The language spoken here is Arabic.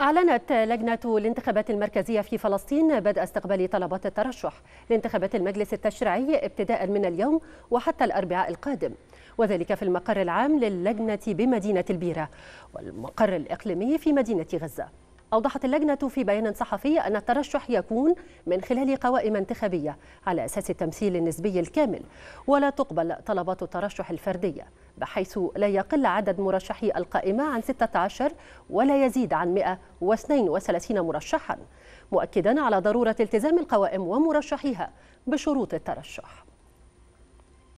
أعلنت لجنة الانتخابات المركزية في فلسطين بدء استقبال طلبات الترشح لانتخابات المجلس التشريعي ابتداء من اليوم وحتى الأربعاء القادم وذلك في المقر العام للجنة بمدينة البيرة والمقر الإقليمي في مدينة غزة أوضحت اللجنة في بيان صحفي أن الترشح يكون من خلال قوائم انتخابية على أساس التمثيل النسبي الكامل ولا تقبل طلبات الترشح الفردية بحيث لا يقل عدد مرشحي القائمة عن 16 ولا يزيد عن 132 مرشحا مؤكدا على ضرورة التزام القوائم ومرشحيها بشروط الترشح